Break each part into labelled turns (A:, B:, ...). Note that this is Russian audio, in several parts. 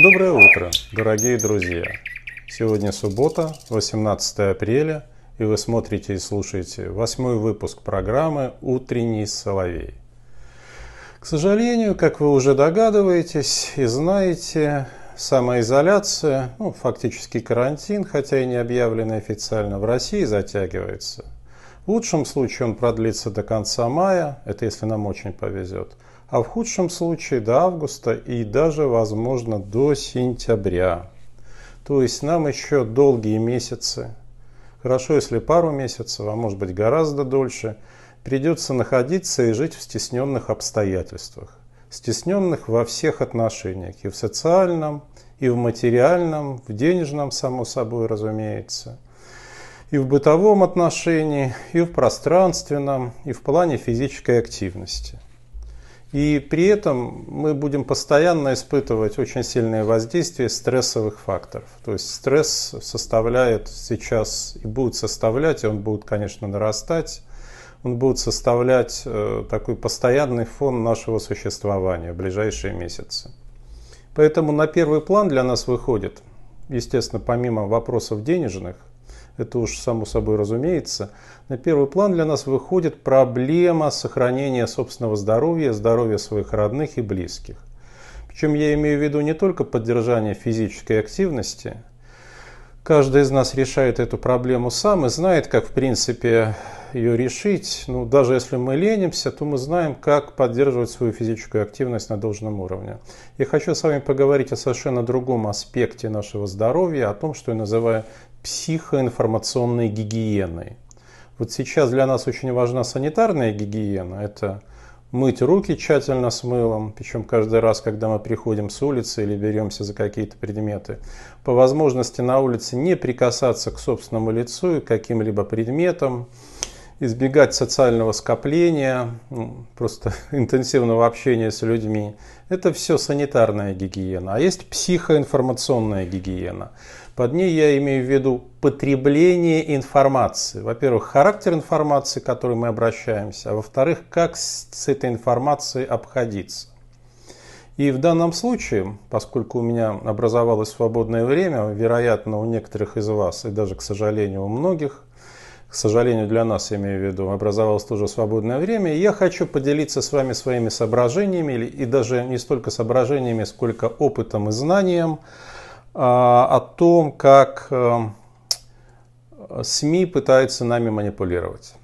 A: Доброе утро, дорогие друзья! Сегодня суббота, 18 апреля, и вы смотрите и слушаете восьмой выпуск программы «Утренний соловей». К сожалению, как вы уже догадываетесь и знаете, самоизоляция, ну, фактически карантин, хотя и не объявленный официально, в России затягивается. В лучшем случае он продлится до конца мая, это если нам очень повезет – а в худшем случае до августа и даже, возможно, до сентября. То есть нам еще долгие месяцы, хорошо, если пару месяцев, а может быть гораздо дольше, придется находиться и жить в стесненных обстоятельствах. Стесненных во всех отношениях, и в социальном, и в материальном, в денежном, само собой, разумеется – и в бытовом отношении, и в пространственном, и в плане физической активности. И при этом мы будем постоянно испытывать очень сильное воздействие стрессовых факторов. То есть стресс составляет сейчас и будет составлять, и он будет, конечно, нарастать, он будет составлять э, такой постоянный фон нашего существования в ближайшие месяцы. Поэтому на первый план для нас выходит, естественно, помимо вопросов денежных, это уж само собой разумеется, на первый план для нас выходит проблема сохранения собственного здоровья, здоровья своих родных и близких. Причем я имею в виду не только поддержание физической активности. Каждый из нас решает эту проблему сам и знает, как в принципе ее решить. Ну, даже если мы ленимся, то мы знаем, как поддерживать свою физическую активность на должном уровне. Я хочу с вами поговорить о совершенно другом аспекте нашего здоровья, о том, что я называю психоинформационной гигиеной. Вот сейчас для нас очень важна санитарная гигиена. Это мыть руки тщательно с мылом, причем каждый раз, когда мы приходим с улицы или беремся за какие-то предметы. По возможности на улице не прикасаться к собственному лицу и каким-либо предметам избегать социального скопления, ну, просто интенсивного общения с людьми. Это все санитарная гигиена. А есть психоинформационная гигиена. Под ней я имею в виду потребление информации. Во-первых, характер информации, к которой мы обращаемся. А во-вторых, как с этой информацией обходиться. И в данном случае, поскольку у меня образовалось свободное время, вероятно, у некоторых из вас, и даже, к сожалению, у многих, к сожалению для нас, я имею в виду, образовалось тоже свободное время. И я хочу поделиться с вами своими соображениями, и даже не столько соображениями, сколько опытом и знанием а, о том, как э, СМИ пытаются нами манипулировать.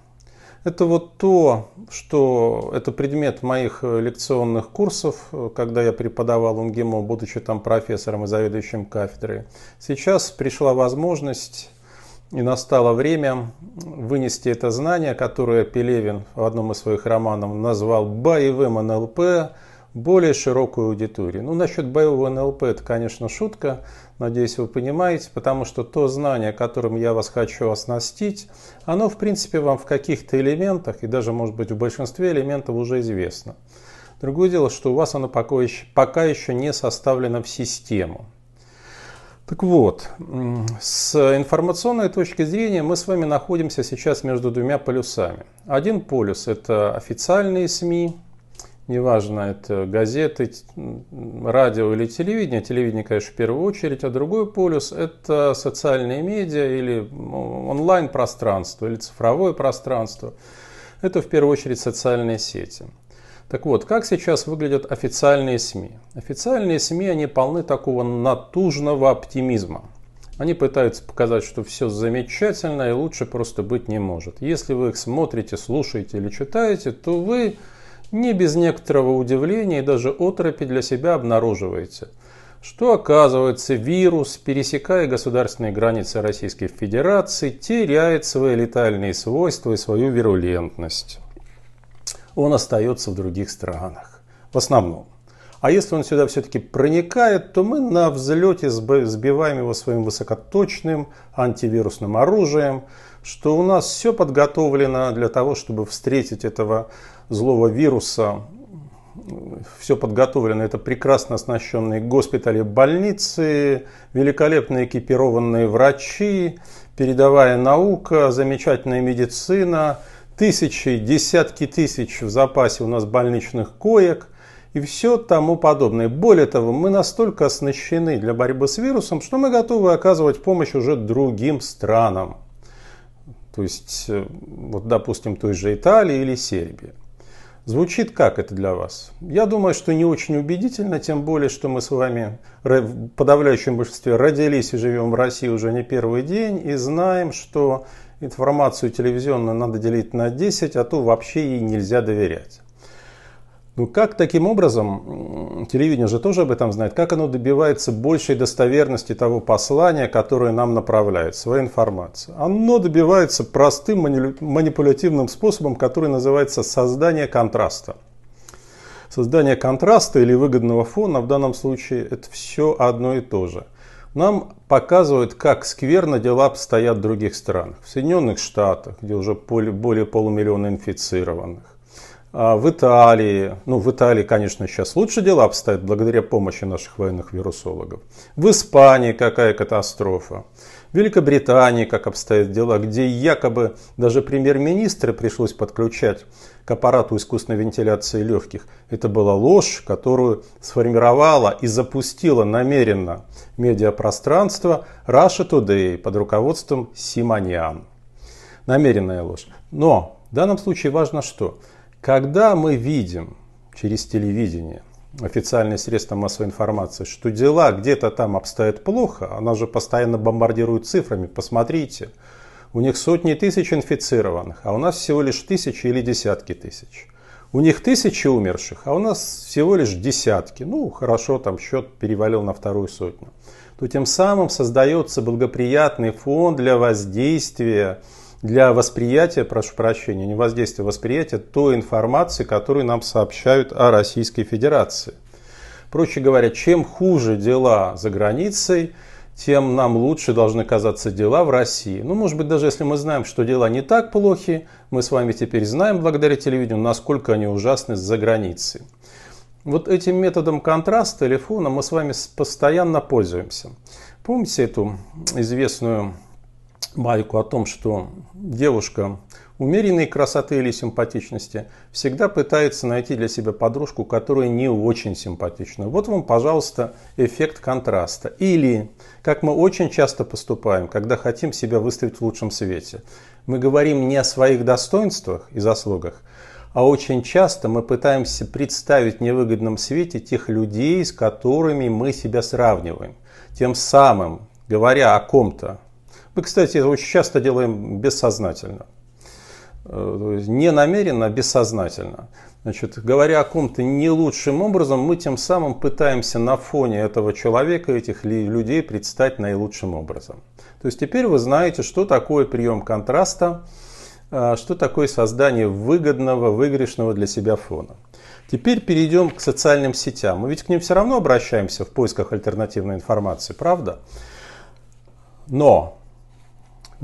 A: Это вот то, что это предмет моих э, лекционных курсов, э, когда я преподавал УНГИМО, будучи там профессором и заведующим кафедрой. Сейчас пришла возможность и настало время вынести это знание, которое Пелевин в одном из своих романов назвал «боевым НЛП», более широкую аудиторию. Ну, насчет боевого НЛП это, конечно, шутка, надеюсь, вы понимаете, потому что то знание, которым я вас хочу оснастить, оно, в принципе, вам в каких-то элементах, и даже, может быть, в большинстве элементов уже известно. Другое дело, что у вас оно пока еще, пока еще не составлено в систему. Так вот, с информационной точки зрения мы с вами находимся сейчас между двумя полюсами. Один полюс – это официальные СМИ, неважно, это газеты, радио или телевидение, телевидение, конечно, в первую очередь, а другой полюс – это социальные медиа или онлайн-пространство, или цифровое пространство. Это в первую очередь социальные сети – так вот, как сейчас выглядят официальные СМИ? Официальные СМИ, они полны такого натужного оптимизма. Они пытаются показать, что все замечательно и лучше просто быть не может. Если вы их смотрите, слушаете или читаете, то вы не без некоторого удивления и даже отропи для себя обнаруживаете, что оказывается вирус, пересекая государственные границы Российской Федерации, теряет свои летальные свойства и свою вирулентность он остается в других странах. В основном. А если он сюда все-таки проникает, то мы на взлете сбиваем его своим высокоточным антивирусным оружием, что у нас все подготовлено для того, чтобы встретить этого злого вируса. Все подготовлено. Это прекрасно оснащенные госпитали, больницы, великолепно экипированные врачи, передовая наука, замечательная медицина – тысячи, десятки тысяч в запасе у нас больничных коек и все тому подобное. Более того, мы настолько оснащены для борьбы с вирусом, что мы готовы оказывать помощь уже другим странам. То есть, э, вот, допустим, той же Италии или Сербии. Звучит как это для вас? Я думаю, что не очень убедительно, тем более, что мы с вами в подавляющем большинстве родились и живем в России уже не первый день и знаем, что информацию телевизионную надо делить на 10, а то вообще ей нельзя доверять. Ну как таким образом, телевидение же тоже об этом знает, как оно добивается большей достоверности того послания, которое нам направляет, своей информации? Оно добивается простым манипулятивным способом, который называется создание контраста. Создание контраста или выгодного фона в данном случае это все одно и то же нам показывают, как скверно дела обстоят в других странах. В Соединенных Штатах, где уже более полумиллиона инфицированных. А в Италии, ну в Италии, конечно, сейчас лучше дела обстоят благодаря помощи наших военных вирусологов. В Испании какая катастрофа. В Великобритании как обстоят дела, где якобы даже премьер-министра пришлось подключать к аппарату искусственной вентиляции легких. Это была ложь, которую сформировала и запустила намеренно медиапространство Russia Today под руководством Симоньян. Намеренная ложь. Но в данном случае важно что? Когда мы видим через телевидение – официальные средства массовой информации, что дела где-то там обстоят плохо, она же постоянно бомбардирует цифрами, посмотрите, у них сотни тысяч инфицированных, а у нас всего лишь тысячи или десятки тысяч. У них тысячи умерших, а у нас всего лишь десятки. Ну, хорошо, там счет перевалил на вторую сотню. То тем самым создается благоприятный фон для воздействия, для восприятия, прошу прощения, не воздействия, восприятия той информации, которую нам сообщают о Российской Федерации. Проще говоря, чем хуже дела за границей, тем нам лучше должны казаться дела в России. Ну, может быть, даже если мы знаем, что дела не так плохи, мы с вами теперь знаем благодаря телевидению, насколько они ужасны за границей. Вот этим методом контраста телефона мы с вами постоянно пользуемся. Помните эту известную байку о том, что девушка умеренной красоты или симпатичности, всегда пытается найти для себя подружку, которая не очень симпатична. Вот вам, пожалуйста, эффект контраста. Или, как мы очень часто поступаем, когда хотим себя выставить в лучшем свете. Мы говорим не о своих достоинствах и заслугах, а очень часто мы пытаемся представить в невыгодном свете тех людей, с которыми мы себя сравниваем. Тем самым, говоря о ком-то, мы, кстати, это очень часто делаем бессознательно. Э, не намеренно, а бессознательно. Значит, говоря о ком-то не лучшим образом, мы тем самым пытаемся на фоне этого человека, этих людей предстать наилучшим образом. То есть теперь вы знаете, что такое прием контраста, э, что такое создание выгодного, выигрышного для себя фона. Теперь перейдем к социальным сетям. Мы ведь к ним все равно обращаемся в поисках альтернативной информации, правда? Но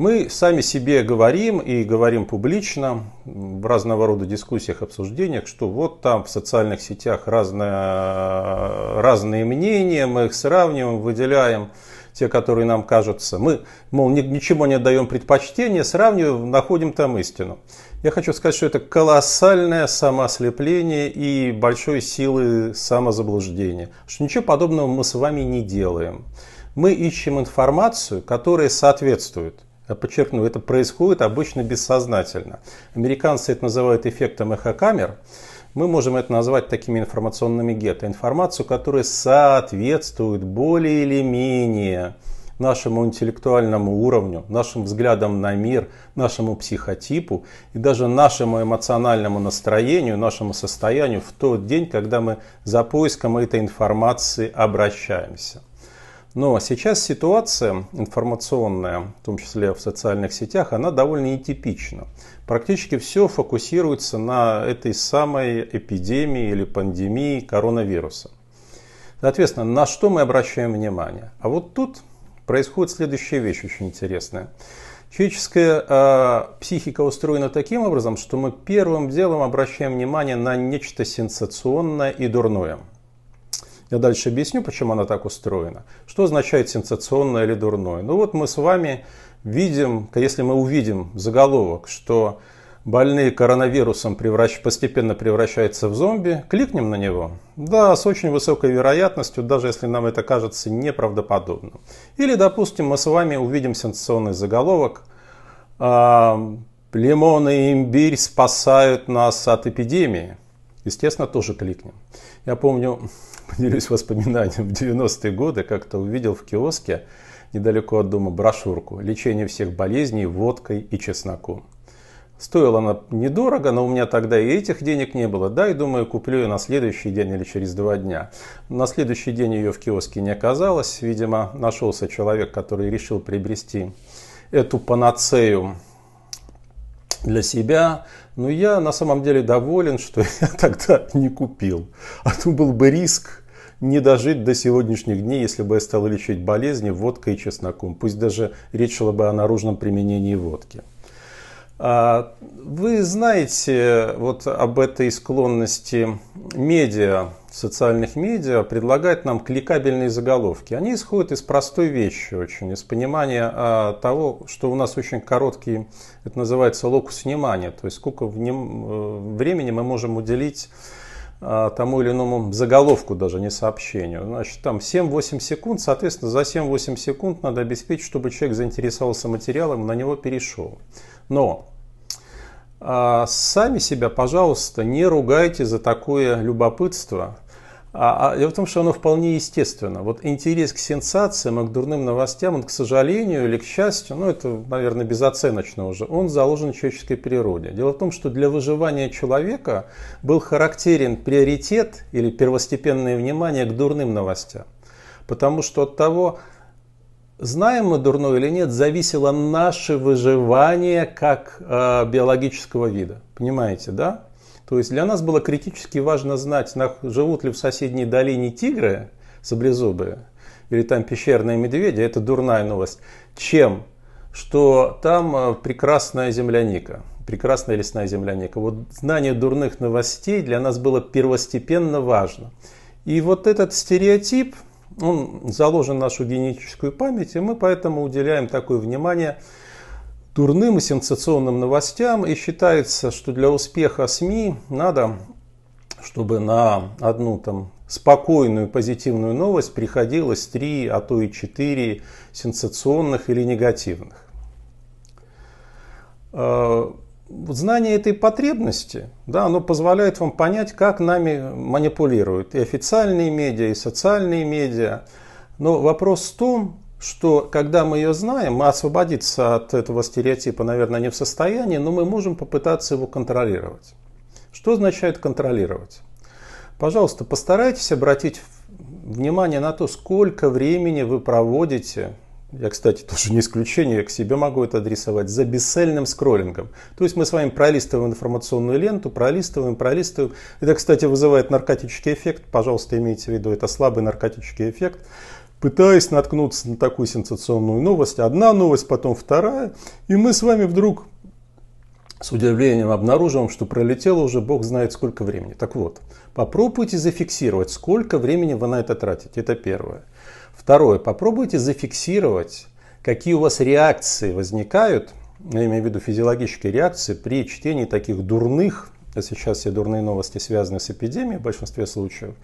A: мы сами себе говорим и говорим публично в разного рода дискуссиях, обсуждениях, что вот там в социальных сетях разное, разные мнения, мы их сравниваем, выделяем те, которые нам кажутся. Мы, мол, ничего не отдаем предпочтение, сравниваем, находим там истину. Я хочу сказать, что это колоссальное самоослепление и большой силы самозаблуждения. Что ничего подобного мы с вами не делаем. Мы ищем информацию, которая соответствует – Э, подчеркну, это происходит обычно бессознательно. Американцы это называют эффектом эхокамер. Мы можем это назвать такими информационными гетто. Информацию, которая соответствует более или менее нашему интеллектуальному уровню, нашим взглядам на мир, нашему психотипу и даже нашему эмоциональному настроению, нашему состоянию в тот день, когда мы за поиском этой информации обращаемся. Но сейчас ситуация информационная, в том числе в социальных сетях, она довольно нетипична. Практически все фокусируется на этой самой эпидемии или пандемии коронавируса. Соответственно, на что мы обращаем внимание? А вот тут происходит следующая вещь очень интересная. Человеческая э, психика устроена таким образом, что мы первым делом обращаем внимание на нечто сенсационное и дурное – я дальше объясню, почему она так устроена. Что означает сенсационное или дурное? Ну вот мы с вами видим, если мы увидим заголовок, что больные коронавирусом превращ... постепенно превращаются в зомби, кликнем на него. Да, с очень высокой вероятностью, даже если нам это кажется неправдоподобным. Или, допустим, мы с вами увидим сенсационный заголовок а, лимоны и имбирь спасают нас от эпидемии». Естественно, тоже кликнем. Я помню, поделюсь воспоминанием, в 90-е годы как-то увидел в киоске недалеко от дома брошюрку «Лечение всех болезней водкой и чесноком». Стоила она недорого, но у меня тогда и этих денег не было. Да, и думаю, куплю ее на следующий день или через два дня. На следующий день ее в киоске не оказалось. Видимо, нашелся человек, который решил приобрести эту панацею для себя. Но я на самом деле доволен, что я тогда не купил. А то был бы риск не дожить до сегодняшних дней, если бы я стал лечить болезни водкой и чесноком. Пусть даже речь шла бы о наружном применении водки. А, вы знаете вот об этой склонности медиа, социальных медиа, предлагать нам кликабельные заголовки. Они исходят из простой вещи очень, из понимания а, того, что у нас очень короткий, это называется локус внимания, то есть сколько э, времени мы можем уделить а, тому или иному заголовку даже, не сообщению. Значит, там 7-8 секунд, соответственно, за 7-8 секунд надо обеспечить, чтобы человек заинтересовался материалом, на него перешел. Но а, сами себя, пожалуйста, не ругайте за такое любопытство. А, а, дело в том, что оно вполне естественно. Вот интерес к сенсациям и к дурным новостям, он, к сожалению или к счастью, ну это, наверное, безоценочно уже, он заложен в человеческой природе. Дело в том, что для выживания человека был характерен приоритет или первостепенное внимание к дурным новостям. Потому что от того, Знаем мы дурно или нет, зависело наше выживание как э, биологического вида. Понимаете, да? То есть для нас было критически важно знать, живут ли в соседней долине тигры саблезубые или там пещерные медведи, это дурная новость, чем что там э, прекрасная земляника, прекрасная лесная земляника. Вот знание дурных новостей для нас было первостепенно важно. И вот этот стереотип – он заложен в нашу генетическую память, и мы поэтому уделяем такое внимание дурным и сенсационным новостям. И считается, что для успеха СМИ надо, чтобы на одну там спокойную позитивную новость приходилось три а то и четыре сенсационных или негативных. Э, знание этой потребности, да, оно позволяет вам понять, как нами манипулируют и официальные медиа, и социальные медиа. Но вопрос в том, что когда мы ее знаем, мы освободиться от этого стереотипа, наверное, не в состоянии, но мы можем попытаться его контролировать. Что означает контролировать? Пожалуйста, постарайтесь обратить внимание на то, сколько времени вы проводите я, кстати, тоже не исключение, я к себе могу это адресовать, за бесцельным скроллингом. То есть мы с вами пролистываем информационную ленту, пролистываем, пролистываем. Это, кстати, вызывает наркотический эффект. Пожалуйста, имейте в виду, это слабый наркотический эффект. Пытаясь наткнуться на такую сенсационную новость, одна новость, потом вторая, и мы с вами вдруг с удивлением обнаруживаем, что пролетело уже бог знает сколько времени. Так вот, попробуйте зафиксировать, сколько времени вы на это тратите. Это первое. Второе. Попробуйте зафиксировать, какие у вас реакции возникают, я имею в виду физиологические реакции, при чтении таких дурных, а сейчас все дурные новости связаны с эпидемией в большинстве случаев,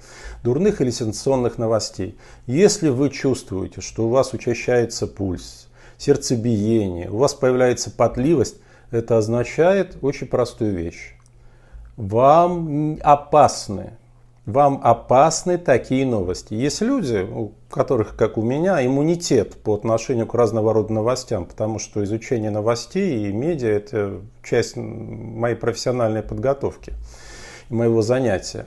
A: дурных или сенсационных новостей. Если вы чувствуете, что у вас учащается пульс, сердцебиение, у вас появляется потливость, это означает очень простую вещь. Вам опасны вам опасны такие новости. Есть люди, у которых, как у меня, иммунитет по отношению к разного рода новостям, потому что изучение новостей и медиа – это часть моей профессиональной подготовки, моего занятия.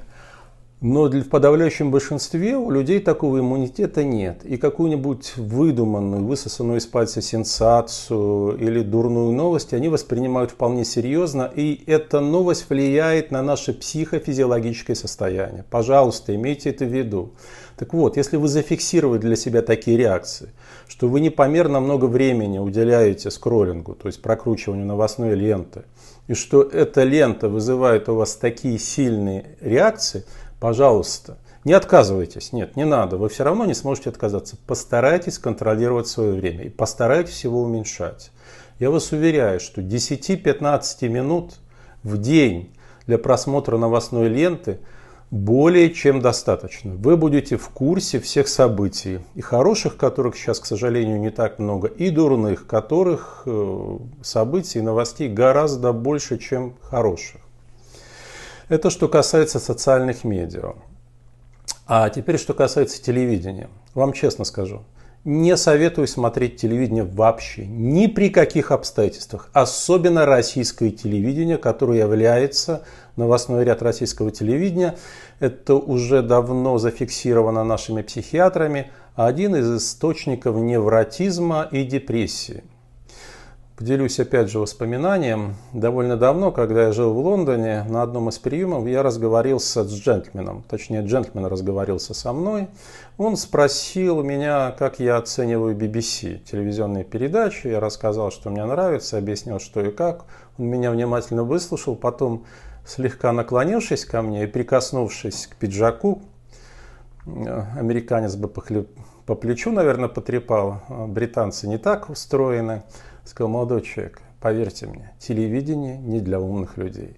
A: Но в подавляющем большинстве у людей такого иммунитета нет. И какую-нибудь выдуманную, высосанную из пальца сенсацию или дурную новость они воспринимают вполне серьезно. И эта новость влияет на наше психофизиологическое состояние. Пожалуйста, имейте это в виду. Так вот, если вы зафиксировали для себя такие реакции, что вы непомерно много времени уделяете скроллингу, то есть прокручиванию новостной ленты, и что эта лента вызывает у вас такие сильные реакции – Пожалуйста, не отказывайтесь, нет, не надо, вы все равно не сможете отказаться. Постарайтесь контролировать свое время и постарайтесь его уменьшать. Я вас уверяю, что 10-15 минут в день для просмотра новостной ленты более чем достаточно. Вы будете в курсе всех событий, и хороших, которых сейчас, к сожалению, не так много, и дурных, которых э, событий, и новостей гораздо больше, чем хороших. Это что касается социальных медиа. А теперь, что касается телевидения. Вам честно скажу, не советую смотреть телевидение вообще, ни при каких обстоятельствах. Особенно российское телевидение, которое является новостной ряд российского телевидения. Это уже давно зафиксировано нашими психиатрами, один из источников невротизма и депрессии. Поделюсь опять же воспоминанием. Довольно давно, когда я жил в Лондоне, на одном из приемов я разговорился с джентльменом. Точнее, джентльмен разговорился со мной. Он спросил меня, как я оцениваю BBC, телевизионные передачи. Я рассказал, что мне нравится, объяснил, что и как. Он меня внимательно выслушал, потом слегка наклонившись ко мне и прикоснувшись к пиджаку, американец бы по, по плечу, наверное, потрепал. А британцы не так устроены сказал молодой человек, поверьте мне, телевидение не для умных людей.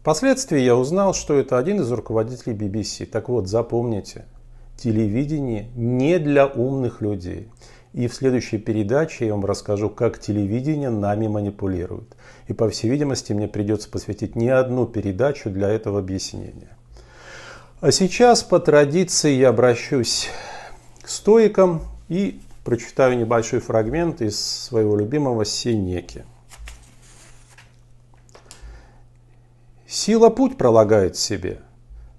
A: Впоследствии я узнал, что это один из руководителей BBC. Так вот, запомните, телевидение не для умных людей. И в следующей передаче я вам расскажу, как телевидение нами манипулирует. И, по всей видимости, мне придется посвятить не одну передачу для этого объяснения. А сейчас, по традиции, я обращусь к стоикам и прочитаю небольшой фрагмент из своего любимого Синеки. Сила путь пролагает себе.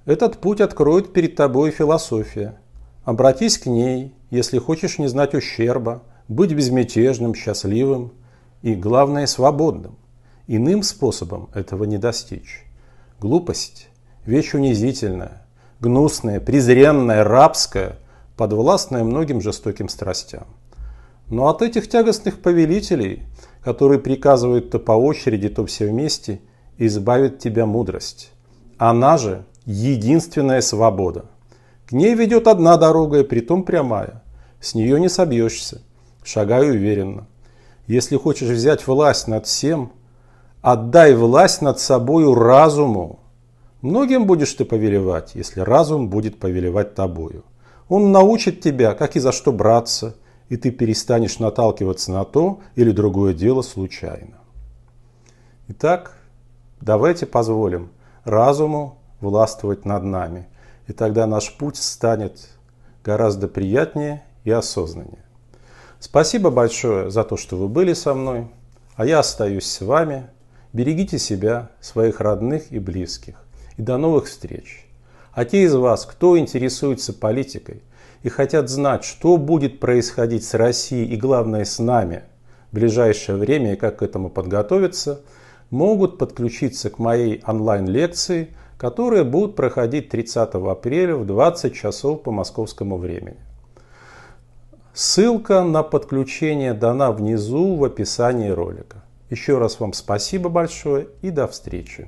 A: Этот путь откроет перед тобой философия. Обратись к ней, если хочешь не знать ущерба, быть безмятежным, счастливым и, главное, свободным. Иным способом этого не достичь. Глупость – вещь унизительная, гнусная, презренная, рабская – подвластная многим жестоким страстям. Но от этих тягостных повелителей, которые приказывают то по очереди, то все вместе, избавит тебя мудрость. Она же единственная свобода. К ней ведет одна дорога, и притом прямая. С нее не собьешься. Шагай уверенно. Если хочешь взять власть над всем, отдай власть над собою разуму. Многим будешь ты повелевать, если разум будет повелевать тобою. Он научит тебя, как и за что браться, и ты перестанешь наталкиваться на то или другое дело случайно. Итак, давайте позволим разуму властвовать над нами, и тогда наш путь станет гораздо приятнее и осознаннее. Спасибо большое за то, что вы были со мной, а я остаюсь с вами. Берегите себя, своих родных и близких. И до новых встреч! А те из вас, кто интересуется политикой и хотят знать, что будет происходить с Россией и, главное, с нами в ближайшее время и как к этому подготовиться, могут подключиться к моей онлайн-лекции, которая будет проходить 30 апреля в 20 часов по московскому времени. Ссылка на подключение дана внизу в описании ролика. Еще раз вам спасибо большое и до встречи.